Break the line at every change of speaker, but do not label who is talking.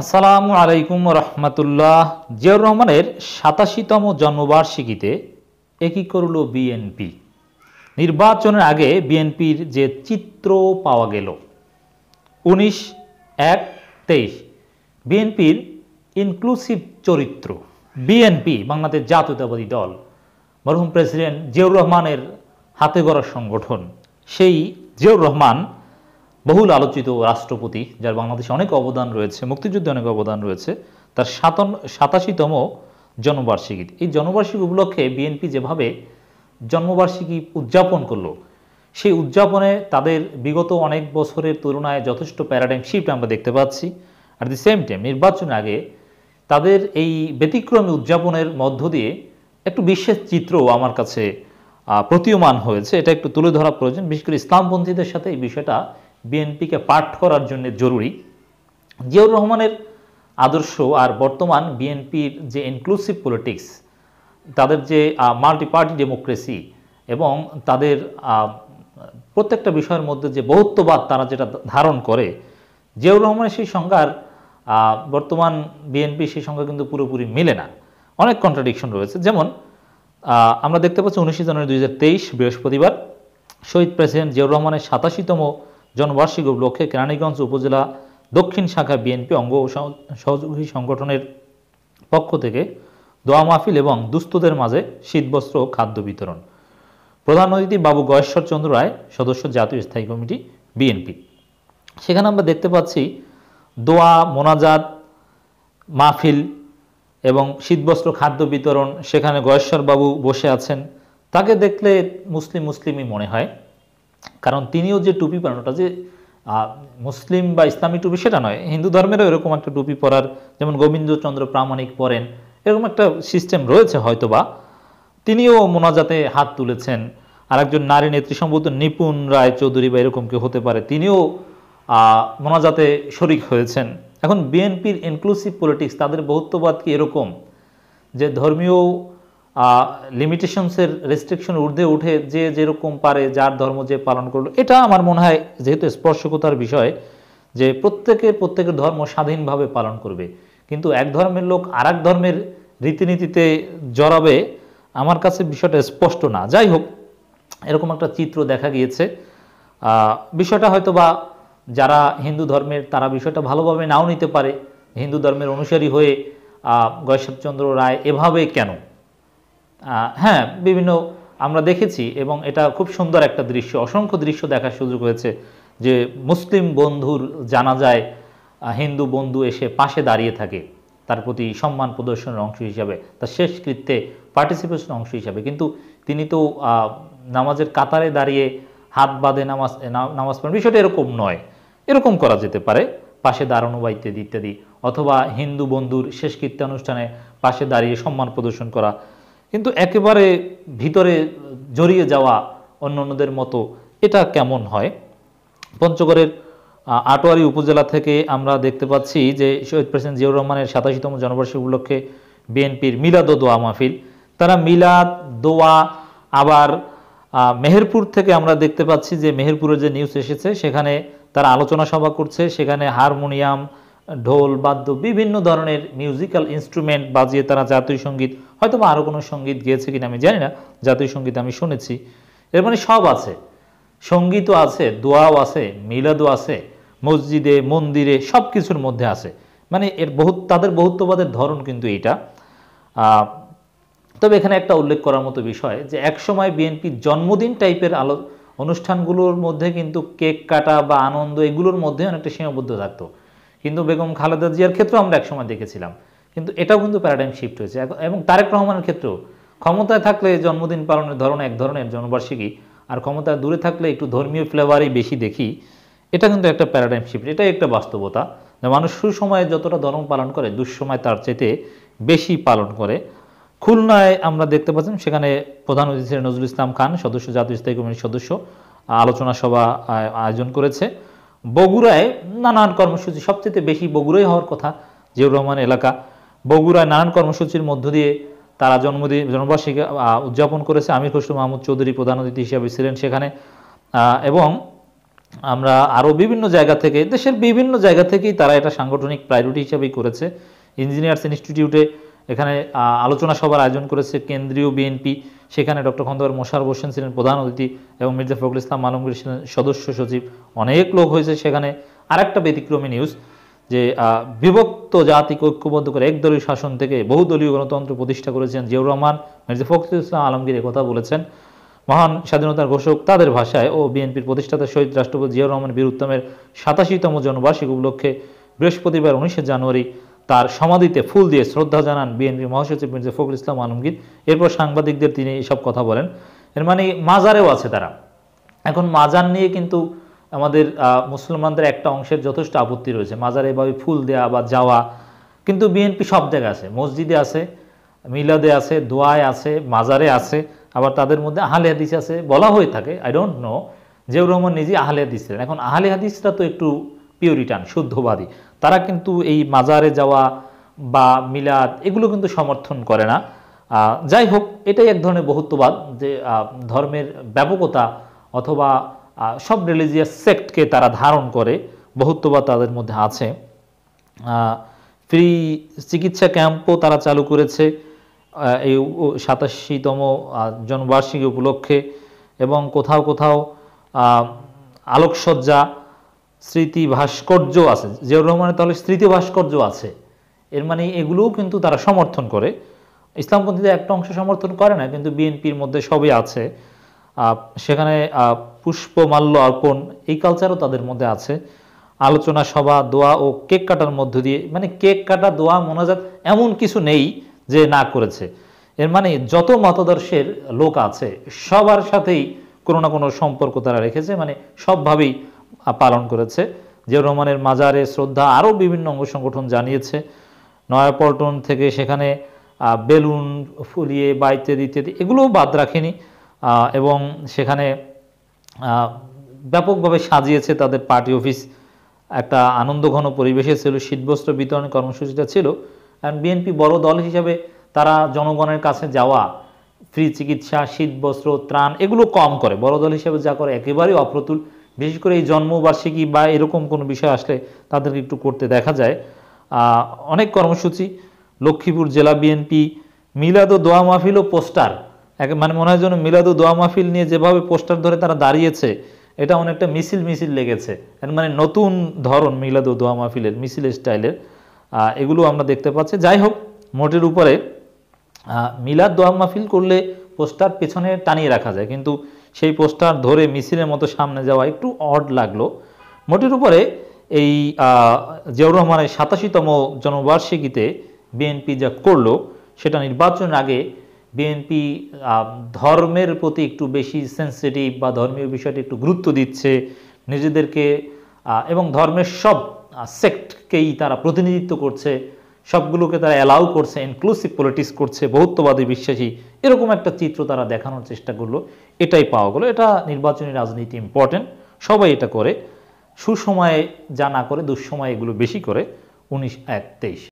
আসসালামু আলাইকুম রহমতুল্লাহ জিয়াউর রহমানের সাতাশিতম জন্মবার্ষিকীতে একই করল বিএনপি নির্বাচনের আগে বিএনপির যে চিত্র পাওয়া গেল উনিশ এক তেইশ বিএনপির ইনক্লুসিভ চরিত্র বিএনপি বাংলাদেশ জাতীয়তাবাদী দল মরহুম প্রেসিডেন্ট জিয়াউর রহমানের হাতে গড়া সংগঠন সেই জিয়াউর রহমান বহুল আলোচিত রাষ্ট্রপতি যার বাংলাদেশে অনেক অবদান রয়েছে মুক্তিযুদ্ধে অনেক অবদান রয়েছে তার সাতন সাতাশিতম জন্মবার্ষিকী এই জন্মবার্ষিকী উপলক্ষে বিএনপি যেভাবে জন্মবার্ষিকী উদযাপন করলো সেই উদযাপনে তাদের বিগত অনেক বছরের তুলনায় যথেষ্ট প্যারাডাইম শিফট আমরা দেখতে পাচ্ছি আর দি সেম টাইম নির্বাচন আগে তাদের এই ব্যতিক্রমী উদযাপনের মধ্য দিয়ে একটু বিশ্বের চিত্র আমার কাছে প্রতীয়মান হয়েছে এটা একটু তুলে ধরা প্রয়োজন বিশেষ করে ইসলামপন্থীদের সাথে এই বিষয়টা বিএনপিকে পাঠ করার জন্য জরুরি জিয়াউর রহমানের আদর্শ আর বর্তমান বিএনপির যে ইনক্লুসিভ পলিটিক্স তাদের যে মাল্টি পার্টি ডেমোক্রেসি এবং তাদের প্রত্যেকটা বিষয়ের মধ্যে যে বহুত্ববাদ তারা যেটা ধারণ করে জিয়াউর রহমানের সেই সংজ্ঞার বর্তমান বিএনপি সেই সংখ্যা কিন্তু পুরোপুরি মেলে না অনেক কন্ট্রাডিকশন রয়েছে যেমন আমরা দেখতে পাচ্ছি উনিশে জানুয়ারি দুই বৃহস্পতিবার শহীদ প্রেসিডেন্ট জিয়াউর রহমানের সাতাশিতম জনবার্ষিক উপলক্ষে কেরানীগঞ্জ উপজেলা দক্ষিণ শাখা বিএনপি অঙ্গ সহযোগী সংগঠনের পক্ষ থেকে দোয়া মাহফিল এবং দুস্থদের মাঝে শীতবস্ত্র ও খাদ্য বিতরণ প্রধান অতিথি বাবু গয়েশ্বর চন্দ্র রায় সদস্য জাতীয় স্থায়ী কমিটি বিএনপি সেখানে আমরা দেখতে পাচ্ছি দোয়া মোনাজাত মাহফিল এবং শীতবস্ত্র খাদ্য বিতরণ সেখানে গয়েশ্বরবাবু বসে আছেন তাকে দেখলে মুসলিম মুসলিমই মনে হয় কারণ তিনিও যে টুপি পরেন ওটা যে মুসলিম বা ইসলামী টুপি সেটা নয় হিন্দু ধর্মেরও এরকম একটা টুপি পরার যেমন গোবিন্দচন্দ্র প্রামাণিক পরেন এরকম একটা সিস্টেম রয়েছে হয়তো বা তিনিও মোনাজাতে হাত তুলেছেন আর একজন নারী নেত্রী সম্ভবত নিপুণ রায় চৌধুরী বা এরকম কেউ হতে পারে তিনিও মোনাজাতে শরিক হয়েছেন এখন বিএনপির ইনক্লুসিভ পলিটিক্স তাদের বহুত্ববাদ কি এরকম যে ধর্মীয় লিমিটেশনসের রেস্ট্রিকশন ঊর্ধ্বে উঠে যে যেরকম পারে যার ধর্ম যে পালন করলো এটা আমার মনে হয় যেহেতু স্পর্শকতার বিষয় যে প্রত্যেকে প্রত্যেকের ধর্ম স্বাধীনভাবে পালন করবে কিন্তু এক ধর্মের লোক আর ধর্মের রীতিনীতিতে জড়াবে আমার কাছে বিষয়টা স্পষ্ট না যাই হোক এরকম একটা চিত্র দেখা গিয়েছে বিষয়টা হয়তো বা যারা হিন্দু ধর্মের তারা বিষয়টা ভালোভাবে নাও নিতে পারে হিন্দু ধর্মের অনুসারী হয়ে গয়েশবচন্দ্র রায় এভাবে কেন হ্যাঁ বিভিন্ন আমরা দেখেছি এবং এটা খুব সুন্দর একটা দৃশ্য অসংখ্য দৃশ্য দেখার সুযোগ হয়েছে যে মুসলিম বন্ধুর জানা যায় হিন্দু বন্ধু এসে পাশে দাঁড়িয়ে থাকে তার প্রতি সম্মান প্রদর্শনের অংশ হিসাবে তার শেষ কৃত্যে পার্টিসিপেশনের অংশ হিসাবে কিন্তু তিনি তো নামাজের কাতারে দাঁড়িয়ে হাত বাঁধে নামাজ নামাজ পড়েন বিষয়টা এরকম নয় এরকম করা যেতে পারে পাশে দাঁড়ানো বা ইত্যাদি ইত্যাদি অথবা হিন্দু বন্ধুর শেষকৃত্য অনুষ্ঠানে পাশে দাঁড়িয়ে সম্মান প্রদর্শন করা কিন্তু একেবারে ভিতরে জড়িয়ে যাওয়া অন্য অন্যদের মতো এটা কেমন হয় পঞ্চগড়ের আটোয়ারি উপজেলা থেকে আমরা দেখতে পাচ্ছি যে শহীদ প্রেসিডেন্ট জিয়াউর রহমানের সাতাশিতম জনবার্ষিকী উপলক্ষে বিএনপির মিলাদ ও দোয়া মাহফিল তারা মিলাদ দোয়া আবার মেহেরপুর থেকে আমরা দেখতে পাচ্ছি যে মেহেরপুরের যে নিউজ এসেছে সেখানে তারা আলোচনা সভা করছে সেখানে হারমোনিয়াম ঢোল বাদ্য বিভিন্ন ধরনের মিউজিক্যাল ইনস্ট্রুমেন্ট বাজিয়ে তারা জাতীয় সঙ্গীত হয়তো বা আরও কোনো সঙ্গীত গিয়েছে কিনা আমি জানি না জাতীয় সঙ্গীত আমি শুনেছি এর মানে সব আছে সঙ্গীতও আছে দোয়াও আছে মিলাদও আছে মসজিদে মন্দিরে সব কিছুর মধ্যে আছে মানে এর বহু তাদের বহুত্ববাদের ধরন কিন্তু এটা তবে এখানে একটা উল্লেখ করার মতো বিষয় যে একসময় বিএনপি জন্মদিন টাইপের আলো অনুষ্ঠানগুলোর মধ্যে কিন্তু কেক কাটা বা আনন্দ এগুলোর মধ্যে অনেকটা সীমাবদ্ধ থাকতো কিন্তু বেগম খালেদা জিয়ার ক্ষেত্রেও আমরা একসময় দেখেছিলাম কিন্তু এটাও কিন্তু প্যারাডাইম শিফট হয়েছে এবং তারেক রহমানের ক্ষেত্রেও ক্ষমতায় থাকলে জন্মদিন পালনের ধরন এক ধরনের জন্মবার্ষিকী আর ক্ষমতায় দূরে থাকলে একটু ধর্মীয় ফ্লেভারই বেশি দেখি এটা কিন্তু একটা প্যারাডাইম শিফট এটাই একটা বাস্তবতা যে মানুষ সুসময়ে যতটা ধর্ম পালন করে দুঃসময় তার চেতে বেশি পালন করে খুলনায় আমরা দেখতে পাচ্ছি সেখানে প্রধান অতিথি নজরুল ইসলাম খান সদস্য জাতীয় স্থায়ী কমিটির সদস্য আলোচনা সভা আয়োজন করেছে বগুড়ায় নানান কর্মসূচি সবচেয়ে বেশি বগুড়াই হওয়ার কথা জিয়াউর রহমান এলাকা বগুড়ায় নানান কর্মসূচির মধ্য দিয়ে তারা জন্মদিন জন্মবার্ষিকী উদযাপন করেছে আমির খসরু মাহমুদ চৌধুরী প্রধান অতিথি হিসেবে ছিলেন সেখানে এবং আমরা আরও বিভিন্ন জায়গা থেকে দেশের বিভিন্ন জায়গা থেকেই তারা এটা সাংগঠনিক প্রায়োরিটি হিসাবেই করেছে ইঞ্জিনিয়ার্স ইনস্টিটিউটে এখানে আলোচনা সভার আয়োজন করেছে কেন্দ্রীয় বিএনপি সেখানে ডক্টর খন্দকার মোশার হোসেন ছিলেন প্রধান অতিথি এবং মির্জা ফখরুল ইসলাম আলমগীর ছিলেন সদস্য সচিব অনেক লোক হয়েছে সেখানে আরেকটা ব্যতিক্রমী নিউজ যে বিভক্ত জাতিকে ঐক্যবদ্ধ করে একদলীয় শাসন থেকে বহুদলীয় গণতন্ত্র প্রতিষ্ঠা করেছেন জিয়াউর রহমান মির্জা ফখরুল ইসলাম আলমগীর কথা বলেছেন মহান স্বাধীনতার ঘোষক তাদের ভাষায় ও বিএনপির প্রতিষ্ঠাতা শহীদ রাষ্ট্রপতি জিয়াউর রহমান বীর উত্তমের সাতাশিতম জন্মবার্ষিক উপলক্ষে বৃহস্পতিবার উনিশে জানুয়ারি তার সমাধিতে ফুল দিয়ে শ্রদ্ধা জানান বিএনপি মহাসচিব মির্জা ফখরুল ইসলাম আলমগীর এরপর সাংবাদিকদের তিনি এসব কথা বলেন এর মানে মাজারেও আছে তারা এখন মাজার নিয়ে কিন্তু আমাদের মুসলমানদের একটা অংশের যথেষ্ট আপত্তি রয়েছে মাজারে এভাবে ফুল দেয়া বা যাওয়া কিন্তু বিএনপি সব জায়গায় আছে মসজিদে আছে মিলাদে আছে দোয়ায় আছে মাজারে আছে আবার তাদের মধ্যে আহলে হাদিস আছে বলা হয়ে থাকে I don't know Ziaur Rahman নিজে আহলে হাদিস ছিলেন এখন আহলে হাদিসটা তো একটু পিওরিটান শুদ্ধবাদী তারা কিন্তু এই মাজারে যাওয়া বা মিলাদ এগুলো কিন্তু সমর্থন করে না যাই হোক এটাই এক ধরনের বহুত্ববাদ যে ধর্মের ব্যাপকতা অথবা সব রিলিজিয়াস সেক্টকে তারা ধারণ করে বহুত্ববাদ তাদের মধ্যে আছে ফ্রি চিকিৎসা ক্যাম্পও তারা চালু করেছে এই সাতাশিতম জন্মবার্ষিকী উপলক্ষে এবং কোথাও কোথাও আলোকসজ্জা স্মৃতি ভাস্কর্য আছে জিয়াউর রহমানের তাহলে স্মৃতি ভাস্কর্য আছে এর মানে এগুলোও কিন্তু তারা সমর্থন করে ইসলামপন্থীদের একটা অংশ সমর্থন করে না কিন্তু বিএনপির মধ্যে সবই আছে সেখানে পুষ্পমাল্য অর্পণ এই কালচারও তাদের মধ্যে আছে আলোচনা সভা দোয়া ও কেক কাটার মধ্য দিয়ে মানে কেক কাটা দোয়া মোনাজাত এমন কিছু নেই যে না করেছে এর মানে যত মতাদর্শের লোক আছে সবার সাথেই কোনো না কোনো সম্পর্ক তারা রেখেছে মানে সবভাবেই পালন করেছে যে রহমানের মাজারে শ্রদ্ধা আরও বিভিন্ন অঙ্গ সংগঠন জানিয়েছে নয়াপল্টন থেকে সেখানে বেলুন ফুলিয়ে বা ইত্যাদি ইত্যাদি এগুলোও বাদ রাখেনি এবং সেখানে ব্যাপকভাবে সাজিয়েছে তাদের পার্টি অফিস একটা আনন্দঘন পরিবেশে ছিল শীতবস্ত্র বিতরণ কর্মসূচিটা ছিল কারণ বিএনপি বড় দল হিসাবে তারা জনগণের কাছে যাওয়া ফ্রি চিকিৎসা শীতবস্ত্র ত্রাণ এগুলো কম করে বড় দল হিসাবে যা করে একেবারেই অপ্রতুল বিশেষ করে এই জন্মবার্ষিকী বা এরকম কোনো বিষয় আসলে তাদেরকে একটু করতে দেখা যায় অনেক কর্মসূচি লক্ষ্মীপুর জেলা বিএনপি মিলাদ ও দোয়া মাহফিল ও পোস্টার মানে মনে হয় যেন মিলাদু দোয়া মাহফিল নিয়ে যেভাবে পোস্টার ধরে তারা দাঁড়িয়েছে এটা অনেকটা মিছিল মিছিল লেগেছে মানে নতুন ধরন মিলাদু দোয়া মাহফিলের মিছিল স্টাইলের এগুলো আমরা দেখতে পাচ্ছি যাই হোক মোটের উপরে মিলাদ দোয়া মাহফিল করলে পোস্টার পেছনে টানিয়ে রাখা যায় কিন্তু সেই পোস্টার ধরে মিছিলের মতো সামনে যাওয়া একটু অড লাগলো মোটের উপরে এই জিয়াউর রহমানের সাতাশিতম জন্মবার্ষিকীতে বিএনপি যা করলো সেটা নির্বাচনের আগে বিএনপি ধর্মের প্রতি একটু বেশি সেন্সিটিভ বা ধর্মীয় বিষয়টি একটু গুরুত্ব দিচ্ছে নিজেদেরকে এবং ধর্মের সব সেক্টকেই তারা প্রতিনিধিত্ব করছে সবগুলোকে তারা অ্যালাউ করছে ইনক্লুসিভ পলিটিক্স করছে বহুত্ববাদী বিশ্বাসী এরকম একটা চিত্র তারা দেখানোর চেষ্টা করলো এটাই পাওয়া গেলো এটা নির্বাচনী রাজনীতি ইম্পর্টেন্ট সবাই এটা করে সুসময়ে যা না করে দুঃসময়ে এগুলো বেশি করে উনিশ এক তেইশ